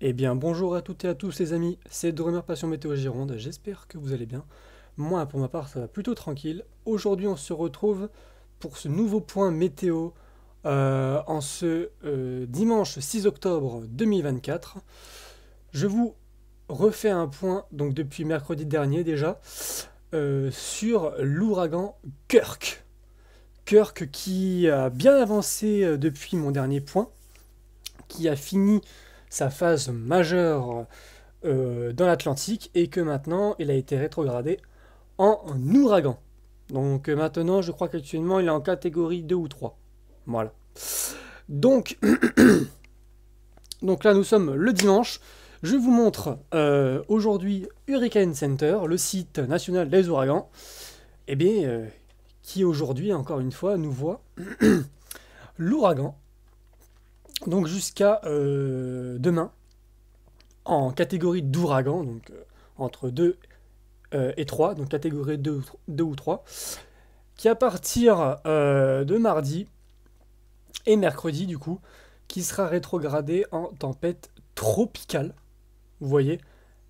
Eh bien bonjour à toutes et à tous les amis, c'est Drummer Passion Météo Gironde, j'espère que vous allez bien. Moi pour ma part ça va plutôt tranquille. Aujourd'hui on se retrouve pour ce nouveau point météo euh, en ce euh, dimanche 6 octobre 2024. Je vous refais un point donc depuis mercredi dernier déjà euh, sur l'ouragan Kirk. Kirk qui a bien avancé depuis mon dernier point, qui a fini sa phase majeure euh, dans l'Atlantique et que maintenant il a été rétrogradé en ouragan. Donc euh, maintenant je crois qu'actuellement il est en catégorie 2 ou 3. Voilà. Donc, Donc là nous sommes le dimanche. Je vous montre euh, aujourd'hui Hurricane Center, le site national des ouragans. Et eh bien, qui aujourd'hui, encore une fois, nous voit l'ouragan donc jusqu'à euh, demain, en catégorie d'ouragan, donc euh, entre 2 euh, et 3, donc catégorie 2, ou 3, qui à partir de mardi et mercredi, du coup, qui sera rétrogradé en tempête tropicale. Vous voyez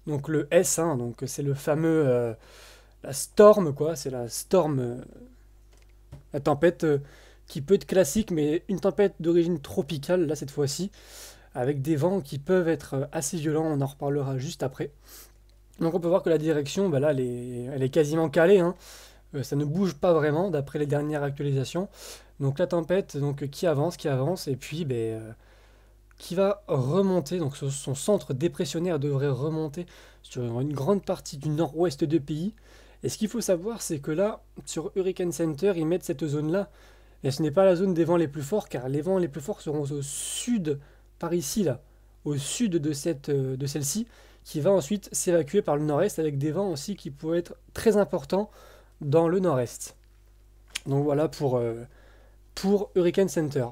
Donc le S, 1 hein, donc c'est le fameux. la storm, quoi, c'est la storm. la tempête qui peut être classique, mais une tempête d'origine tropicale, là cette fois-ci, avec des vents qui peuvent être euh, assez violents, on en reparlera juste après. Donc on peut voir que la direction, bah là, elle est, elle est quasiment calée, hein. euh, ça ne bouge pas vraiment d'après les dernières actualisations. Donc la tempête donc, qui avance, qui avance, et puis ben, euh, qui va remonter, donc son centre dépressionnaire devrait remonter sur une grande partie du nord-ouest du pays. Et ce qu'il faut savoir, c'est que là, sur Hurricane Center, ils mettent cette zone-là et ce n'est pas la zone des vents les plus forts, car les vents les plus forts seront au sud, par ici, là, au sud de, euh, de celle-ci, qui va ensuite s'évacuer par le nord-est, avec des vents aussi qui pourraient être très importants dans le nord-est. Donc voilà pour, euh, pour Hurricane Center.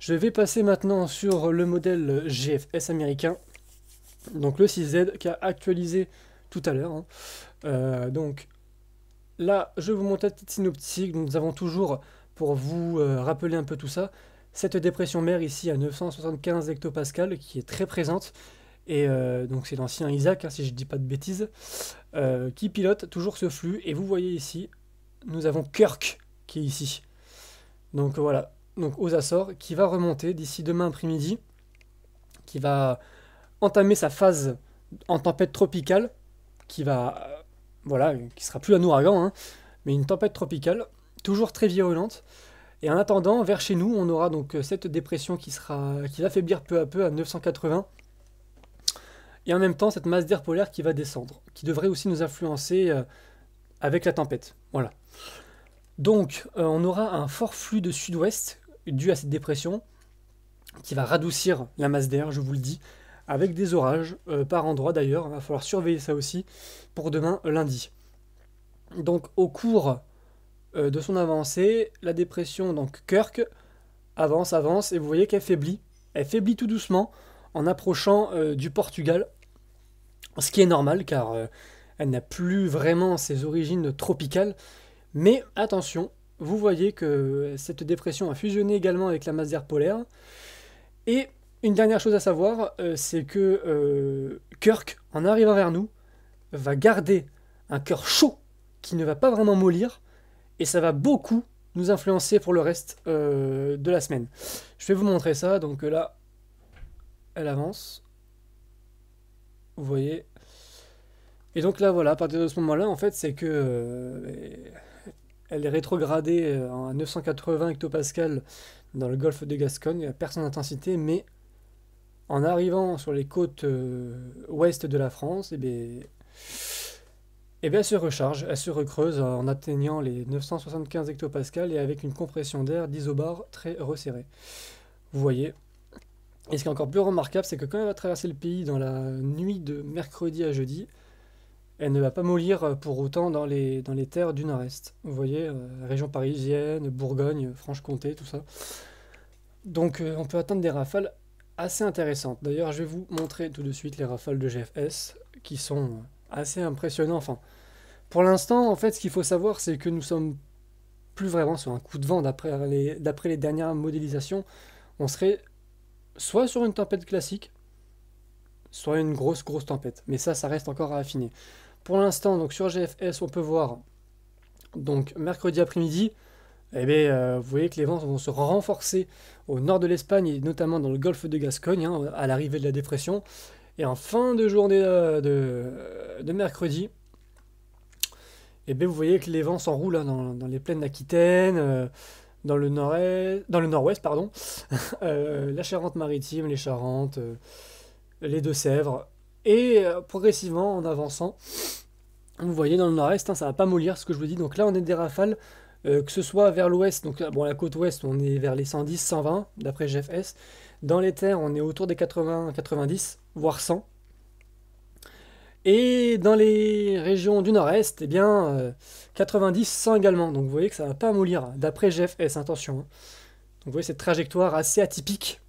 Je vais passer maintenant sur le modèle GFS américain, donc le 6Z, qui a actualisé tout à l'heure. Hein. Euh, donc là, je vous montre la petite synoptique. Nous avons toujours pour vous euh, rappeler un peu tout ça, cette dépression mère ici à 975 hectopascales qui est très présente, et euh, donc c'est l'ancien Isaac, hein, si je ne dis pas de bêtises, euh, qui pilote toujours ce flux. Et vous voyez ici, nous avons Kirk qui est ici. Donc voilà, donc aux Açores, qui va remonter d'ici demain après-midi, qui va entamer sa phase en tempête tropicale, qui va, voilà, qui sera plus un ouragan, hein, mais une tempête tropicale toujours très virulente. Et en attendant, vers chez nous, on aura donc euh, cette dépression qui, sera, qui va faiblir peu à peu à 980. Et en même temps, cette masse d'air polaire qui va descendre, qui devrait aussi nous influencer euh, avec la tempête. Voilà. Donc, euh, on aura un fort flux de sud-ouest dû à cette dépression qui va radoucir la masse d'air, je vous le dis, avec des orages par endroit d'ailleurs. Il va falloir surveiller ça aussi pour demain lundi. Donc, au cours euh, de son avancée, la dépression, donc Kirk, avance, avance, et vous voyez qu'elle faiblit. Elle faiblit tout doucement en approchant euh, du Portugal, ce qui est normal car euh, elle n'a plus vraiment ses origines tropicales. Mais attention, vous voyez que cette dépression a fusionné également avec la masse d'air polaire. Et une dernière chose à savoir, c'est que Kirk, en arrivant vers nous, va garder un cœur chaud qui ne va pas vraiment mollir, et ça va beaucoup nous influencer pour le reste euh, de la semaine. Je vais vous montrer ça, donc euh, là, elle avance. Vous voyez. Et donc là, voilà, à partir de ce moment-là, en fait, c'est que euh, elle est rétrogradée à 980 hectopascal dans le golfe de Gascogne, à perd son intensité, mais en arrivant sur les côtes ouest de la France, et eh bien, et eh bien, elle se recharge, elle se recreuse en atteignant les 975 hectopascales et avec une compression d'air d'isobar très resserrée. Vous voyez. Et ce qui est encore plus remarquable, c'est que quand elle va traverser le pays dans la nuit de mercredi à jeudi, elle ne va pas mollir pour autant dans les, dans les terres du nord-est. Vous voyez, euh, région parisienne, Bourgogne, Franche-Comté, tout ça. Donc euh, on peut atteindre des rafales assez intéressantes. D'ailleurs, je vais vous montrer tout de suite les rafales de GFS qui sont euh, assez impressionnant. Enfin, pour l'instant, en fait, ce qu'il faut savoir, c'est que nous sommes plus vraiment sur un coup de vent d'après les, dernières modélisations. On serait soit sur une tempête classique, soit une grosse, grosse tempête. Mais ça, ça reste encore à affiner. Pour l'instant, donc sur GFS, on peut voir, donc mercredi après-midi, eh bien, euh, vous voyez que les vents vont se renforcer au nord de l'Espagne et notamment dans le golfe de Gascogne hein, à l'arrivée de la dépression. Et en fin de journée euh, de, mercredi, eh ben, vous voyez que les vents s'enroulent hein, dans, les plaines d'Aquitaine, euh, dans le nord-est, dans le nord-ouest, pardon, euh, la Charente-Maritime, les Charentes, les Deux-Sèvres, et progressivement en avançant, vous voyez dans le nord-est, ça hein, ça va pas mollir ce que je vous dis. Donc là, on est des rafales, que ce soit vers l'ouest, donc bon, la côte ouest, on est vers les 110, 120 d'après GFS, dans les terres, on est autour des 80, 90, voire 100. Et dans les régions du nord-est, eh bien, 90, euh, 100 également. Donc vous voyez que ça ne va pas mourir, hein. d'après S, attention. Hein. Donc vous voyez cette trajectoire assez atypique,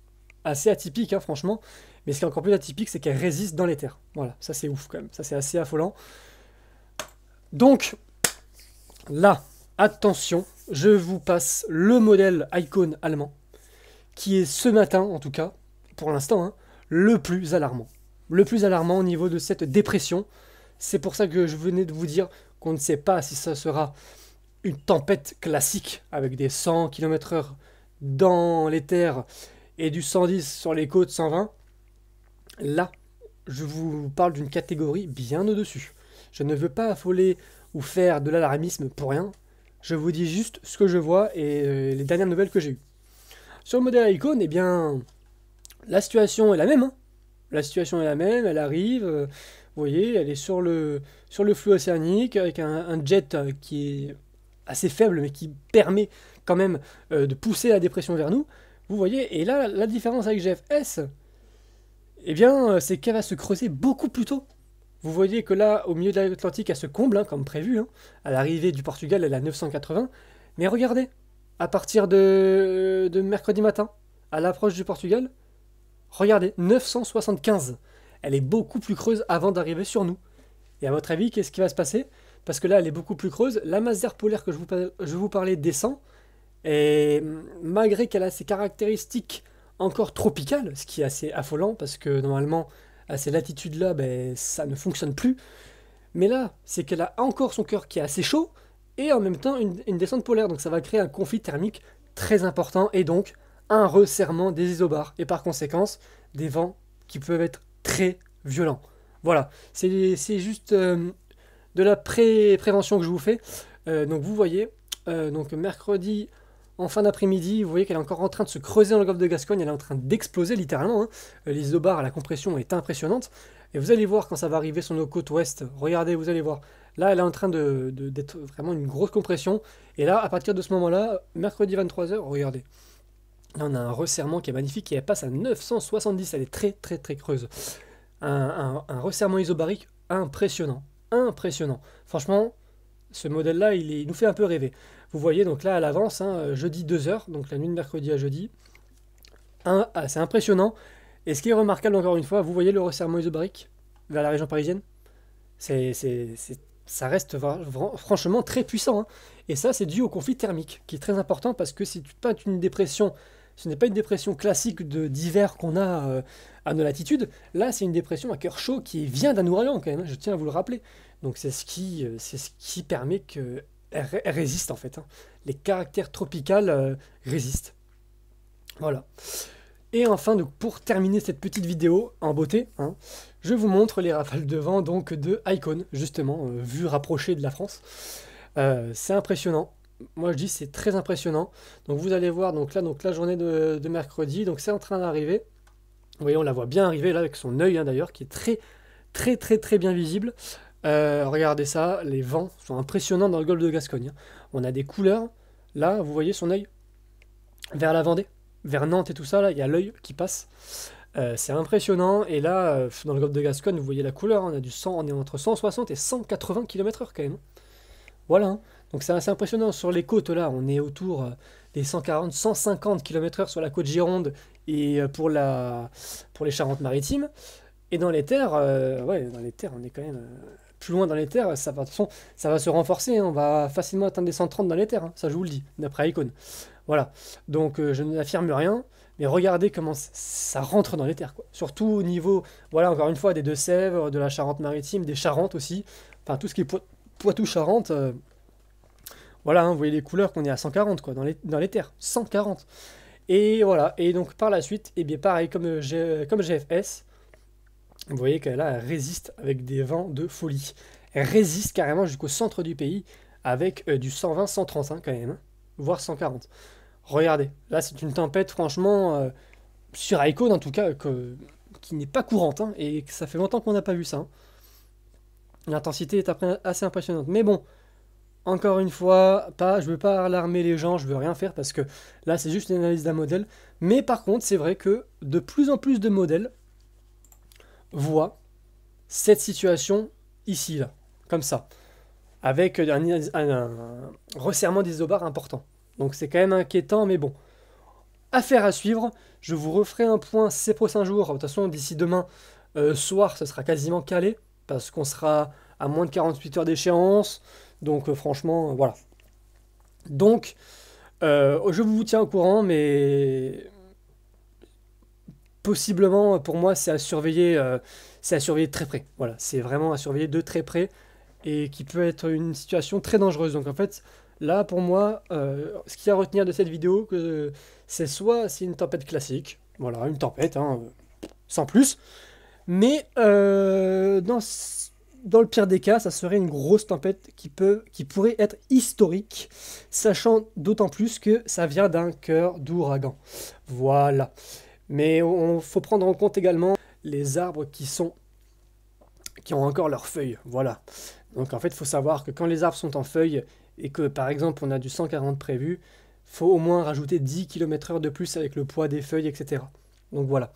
assez atypique, hein, franchement. Mais ce qui est encore plus atypique, c'est qu'elle résiste dans les terres. Voilà, ça c'est ouf quand même, ça c'est assez affolant. Donc, là, attention, je vous passe le modèle icône allemand qui est ce matin, en tout cas, pour l'instant, hein, le plus alarmant. Le plus alarmant au niveau de cette dépression. C'est pour ça que je venais de vous dire qu'on ne sait pas si ça sera une tempête classique avec des 100 km/h dans les terres et du 110 sur les côtes 120. Là, je vous parle d'une catégorie bien au-dessus. Je ne veux pas affoler ou faire de l'alarmisme pour rien. Je vous dis juste ce que je vois et euh, les dernières nouvelles que j'ai eues. Sur le modèle icône, eh bien, la situation est la même. Hein. La situation est la même, elle arrive, euh, vous voyez, elle est sur le, sur le flux océanique avec un, jet euh, qui est assez faible mais qui permet quand même euh, de pousser la dépression vers nous. Vous voyez, et là, la différence avec GFS, eh bien, c'est qu'elle va se creuser beaucoup plus tôt. Vous voyez que là, au milieu de l'Atlantique, elle se comble, hein, comme prévu. Hein. À l'arrivée du Portugal, elle est à 980. Mais regardez, à partir de, mercredi matin, à l'approche du Portugal, regardez, 975. Elle est beaucoup plus creuse avant d'arriver sur nous. Et à votre avis, qu'est-ce qui va se passer Parce que là, elle est beaucoup plus creuse. La masse d'air polaire que je vous, vous parlais descend. Et malgré qu'elle a ses caractéristiques encore tropicales, ce qui est assez affolant, parce que normalement, à ces latitudes-là, ben, ça ne fonctionne plus. Mais là, c'est qu'elle a encore son cœur qui est assez chaud, et en même temps une, descente polaire. Donc ça va créer un conflit thermique très important et donc un resserrement des isobars et par conséquent des vents qui peuvent être très violents. Voilà, c'est juste euh, de la pré prévention que je vous fais. Euh, donc vous voyez, euh, donc mercredi en fin d'après-midi, vous voyez qu'elle est encore en train de se creuser dans le golfe de Gascogne, elle est en train d'exploser littéralement. Hein. L'isobar à la compression est impressionnante. Et vous allez voir quand ça va arriver sur nos côtes ouest, regardez, vous allez voir, Là, elle est en train d'être de, d'être vraiment une grosse compression. Et là, à partir de ce moment-là, mercredi 23h, regardez. Là, on a un resserrement qui est magnifique et elle passe à 970. Elle est très, très, très creuse. Un, resserrement isobarique impressionnant. Impressionnant. Franchement, ce modèle-là, il, nous fait un peu rêver. Vous voyez, donc là, à l'avance, hein, jeudi 2h, donc la nuit de mercredi à jeudi. Ah, c'est impressionnant. Et ce qui est remarquable, encore une fois, vous voyez le resserrement isobarique vers la région parisienne C'est ça reste franchement très puissant. Hein. Et ça, c'est dû au conflit thermique, qui est très important parce que si tu une dépression, ce n'est pas une dépression classique d'hiver qu'on a euh, à nos latitudes. Là, c'est une dépression à cœur chaud qui vient d'un ouragan quand même. Hein, je tiens à vous le rappeler. Donc c'est ce qui, euh, ce qui permet que résiste en fait. Hein. Les caractères tropicaux euh, résistent. Voilà. Et enfin, donc, pour terminer cette petite vidéo en beauté, hein, je vous montre les rafales de vent donc, de Icon, justement, vu euh, vue rapprochée de la France. Euh, c'est impressionnant. Moi je dis c'est très impressionnant. Donc vous allez voir donc là donc la journée de, mercredi, donc c'est en train d'arriver. Vous voyez, on la voit bien arriver là avec son œil hein, d'ailleurs, qui est très très très très bien visible. Euh, regardez ça, les vents sont impressionnants dans le golfe de Gascogne. Hein. On a des couleurs. Là, vous voyez son œil vers la Vendée vers Nantes et tout ça, là, il y a l'œil qui passe. Euh, c'est impressionnant. Et là, euh, dans le golfe de Gascogne, vous voyez la couleur. Hein. on, a du sang. on est entre 160 et 180 km/h quand même. Hein. Voilà. Hein. Donc c'est assez impressionnant. Sur les côtes, là, on est autour euh, des 140, 150 km/h sur la côte Gironde et pour, la, pour les Charentes-Maritimes. Et dans les terres, dans les terres, on est quand même plus loin dans les terres. Ça va, se renforcer. on va facilement atteindre les 130 dans les terres. ça, je vous le dis, d'après Icon. Voilà. Donc euh, je n'affirme rien, mais regardez comment ça rentre dans les terres. Surtout au niveau, voilà, encore une fois, des Deux-Sèvres, de la Charente-Maritime, des Charentes aussi. Enfin, tout ce qui est Poitou-Charente. Euh, voilà, hein, vous voyez les couleurs qu'on est à 140 quoi, dans, les, dans les terres. 140. Et voilà. Et donc par la suite, et eh bien pareil, comme, euh, comme GFS, vous voyez qu'elle résiste avec des vents de folie. Elle résiste carrément jusqu'au centre du pays avec du 120-130 hein, quand même, hein, voire 140. Regardez, là c'est une tempête franchement euh, sur Icon en tout cas qui n'est pas courante hein, et ça fait longtemps qu'on n'a pas vu ça. Hein. L'intensité est assez impressionnante. Mais bon, encore une fois, pas, je veux pas alarmer les gens, je veux rien faire parce que là c'est juste une analyse d'un modèle. Mais par contre, c'est vrai que de plus en plus de modèles voient cette situation ici, là, comme ça, avec un, resserrement des important. Donc c'est quand même inquiétant, mais bon. Affaire à suivre, je vous referai un point ces prochains jours. De toute façon, d'ici demain euh, soir, ce sera quasiment calé, parce qu'on sera à moins de 48 heures d'échéance. Donc euh, franchement, euh, voilà. Donc, je vous tiens au courant, mais possiblement, pour moi, c'est à surveiller, c'est à surveiller de très près. Voilà, c'est vraiment à surveiller de très près et qui peut être une situation très dangereuse. Donc en fait, Là, pour moi, euh, ce qu'il y a à retenir de cette vidéo, c'est soit c'est une tempête classique, voilà, une tempête, hein, sans plus, mais euh, dans, dans, le pire des cas, ça serait une grosse tempête qui, peut, qui pourrait être historique, sachant d'autant plus que ça vient d'un cœur d'ouragan. Voilà. Mais il faut prendre en compte également les arbres qui sont qui ont encore leurs feuilles. Voilà. Donc en fait, il faut savoir que quand les arbres sont en feuilles, et que par exemple on a du 140 prévu, faut au moins rajouter 10 km/h de plus avec le poids des feuilles, etc. Donc voilà.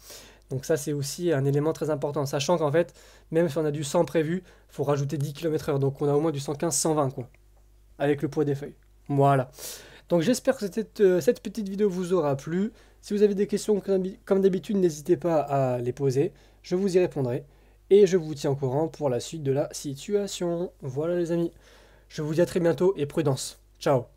Donc ça c'est aussi un élément très important, sachant qu'en fait, même si on a du 100 prévu, faut rajouter 10 km/h, donc on a au moins du 115-120 quoi, avec le poids des feuilles. Voilà. Donc j'espère que cette, euh, cette, petite vidéo vous aura plu. Si vous avez des questions, comme d'habitude, n'hésitez pas à les poser. Je vous y répondrai. Et je vous tiens au courant pour la suite de la situation. Voilà les amis. Je vous dis à très bientôt et prudence. Ciao